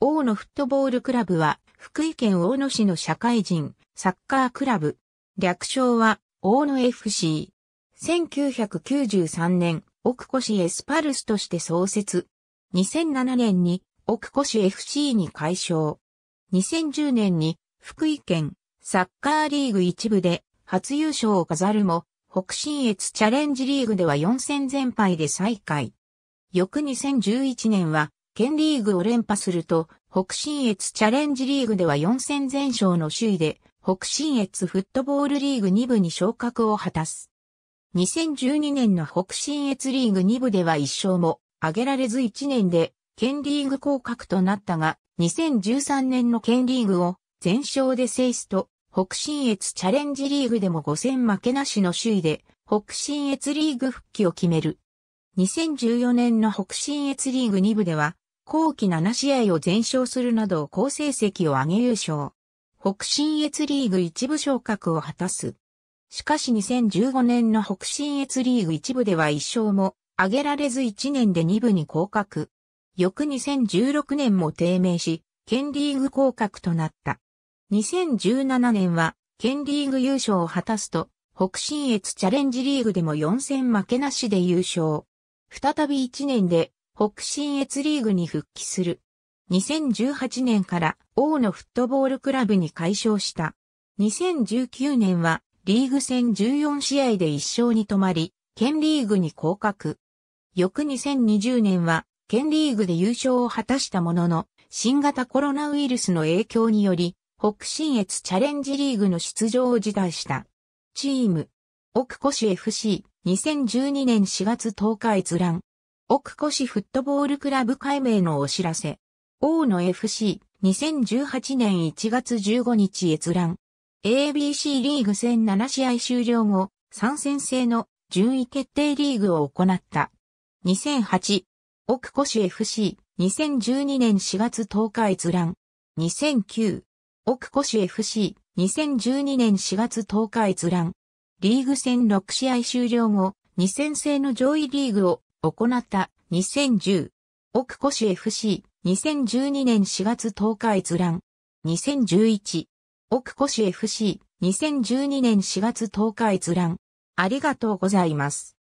大野フットボールクラブは、福井県大野市の社会人、サッカークラブ。略称は、大野 FC。1993年、奥越エスパルスとして創設。2007年に、奥越 FC に改称。2010年に、福井県、サッカーリーグ一部で、初優勝を飾るも、北信越チャレンジリーグでは4戦全敗で再開。翌2011年は、県リーグを連覇すると、北信越チャレンジリーグでは4戦全勝の首位で、北信越フットボールリーグ2部に昇格を果たす。2012年の北信越リーグ2部では1勝も挙げられず1年で県リーグ降格となったが、2013年の県リーグを全勝で制すと、北信越チャレンジリーグでも5戦負けなしの首位で、北信越リーグ復帰を決める。2014年の北信越リーグ2部では、後期7試合を全勝するなど好成績を上げ優勝。北信越リーグ一部昇格を果たす。しかし2015年の北信越リーグ一部では一勝も上げられず1年で2部に降格。翌2016年も低迷し、県リーグ降格となった。2017年は、県リーグ優勝を果たすと、北信越チャレンジリーグでも4戦負けなしで優勝。再び1年で北信越リーグに復帰する。2018年から王のフットボールクラブに改称した。2019年はリーグ戦14試合で1勝に止まり、県リーグに降格。翌2020年は県リーグで優勝を果たしたものの、新型コロナウイルスの影響により、北信越チャレンジリーグの出場を辞退した。チーム、奥越 FC、2012年4月10日閲覧。奥越フットボールクラブ改名のお知らせ。大野 FC、2018年1月15日閲覧。ABC リーグ戦7試合終了後、参戦制の順位決定リーグを行った。2008、奥越 FC、2012年4月10日閲覧。2009、奥越 FC、2012年4月10日閲覧。リーグ戦6試合終了後、2戦制の上位リーグを行った2010奥越 FC 2012年4月10日閲覧2011奥越 FC 2012年4月10日閲覧ありがとうございます。